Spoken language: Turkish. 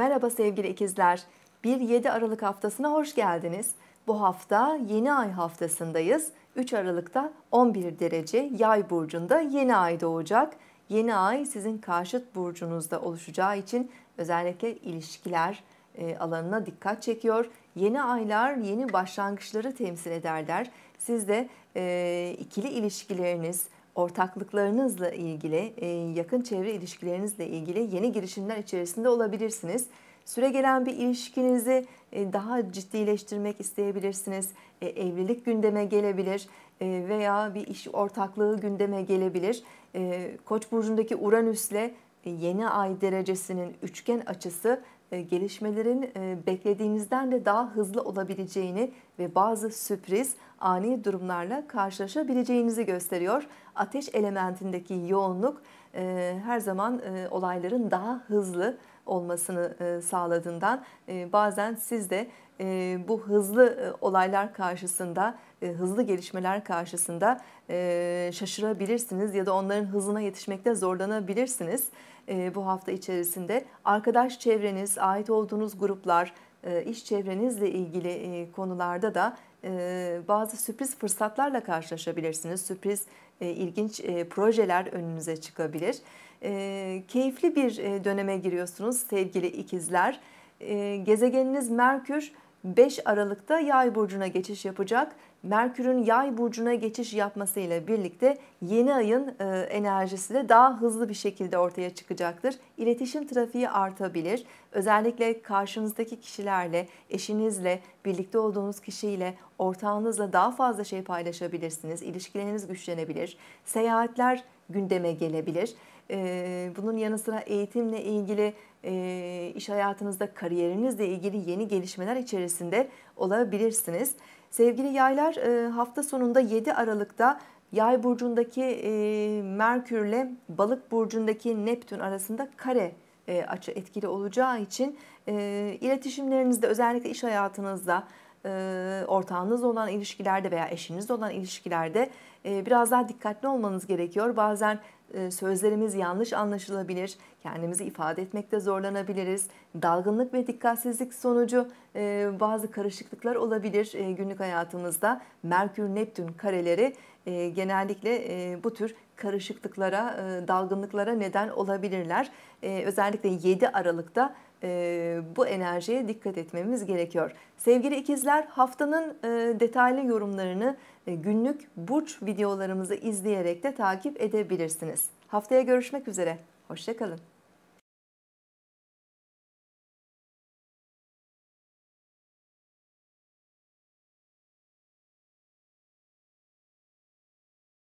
Merhaba sevgili ikizler. bir 7 Aralık haftasına hoş geldiniz. Bu hafta yeni ay haftasındayız. 3 Aralık'ta 11 derece yay burcunda yeni ay doğacak. Yeni ay sizin karşıt burcunuzda oluşacağı için özellikle ilişkiler e, alanına dikkat çekiyor. Yeni aylar yeni başlangıçları temsil ederler. Siz de e, ikili ilişkileriniz, ortaklıklarınızla ilgili, e, yakın çevre ilişkilerinizle ilgili yeni girişimler içerisinde olabilirsiniz. Süre gelen bir ilişkinizi e, daha ciddileştirmek isteyebilirsiniz. E, evlilik gündeme gelebilir veya bir iş ortaklığı gündeme gelebilir. Koç burcundaki Uranüs'le yeni ay derecesinin üçgen açısı e, gelişmelerin e, beklediğinizden de daha hızlı olabileceğini ve bazı sürpriz ani durumlarla karşılaşabileceğinizi gösteriyor. Ateş elementindeki yoğunluk e, her zaman olayların daha hızlı, olmasını e, sağladığından e, bazen siz de e, bu hızlı olaylar karşısında, hızlı gelişmeler karşısında şaşırabilirsiniz ya da onların hızına yetişmekte zorlanabilirsiniz bu hafta içerisinde. Arkadaş çevreniz, ait olduğunuz gruplar, e, iş çevrenizle ilgili e, konularda da e, bazı sürpriz fırsatlarla karşılaşabilirsiniz. Sürpriz ilginç projeler önünüze çıkabilir. Keyifli bir döneme giriyorsunuz sevgili ikizler. Gezegeniniz Merkür 5 Aralık'ta Yay burcuna geçiş yapacak. Merkür'ün Yay burcuna geçiş yapmasıyla birlikte yeni ayın e, enerjisi de daha hızlı bir şekilde ortaya çıkacaktır. İletişim trafiği artabilir. Özellikle karşınızdaki kişilerle, eşinizle, birlikte olduğunuz kişiyle, ortağınızla daha fazla şey paylaşabilirsiniz. İlişkileriniz güçlenebilir. Seyahatler gündeme gelebilir. Ee, bunun yanı sıra eğitimle ilgili e, iş hayatınızda kariyerinizle ilgili yeni gelişmeler içerisinde olabilirsiniz. Sevgili yaylar e, hafta sonunda 7 Aralık'ta Yay burcundaki e, Merkür ile Balık burcundaki Neptün arasında kare açı etkili olacağı için iletişimlerinizde özellikle iş hayatınızda e, ortağınız olan ilişkilerde veya eşinizle olan ilişkilerde e, biraz daha dikkatli olmanız gerekiyor. Bazen e, sözlerimiz yanlış anlaşılabilir, kendimizi ifade etmekte zorlanabiliriz. Dalgınlık ve dikkatsizlik sonucu bazı karışıklıklar olabilir günlük hayatımızda. Merkür-Neptün kareleri genellikle bu tür karışıklıklara, dalgınlıklara neden olabilirler. Özellikle 7 Aralık'ta e, bu enerjiye dikkat etmemiz gerekiyor. Sevgili ikizler haftanın e, detaylı yorumlarını e, günlük burç videolarımızı izleyerek de takip edebilirsiniz. Haftaya görüşmek üzere, hoşçakalın.